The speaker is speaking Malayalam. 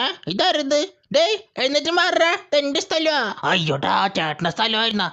ഏ ഇതാരത് ഡേ എഴുന്നേറ്റ് മാറ എന്റെ സ്ഥലമാ അയ്യോടാ ചേട്ടന സ്ഥലമായിരുന്ന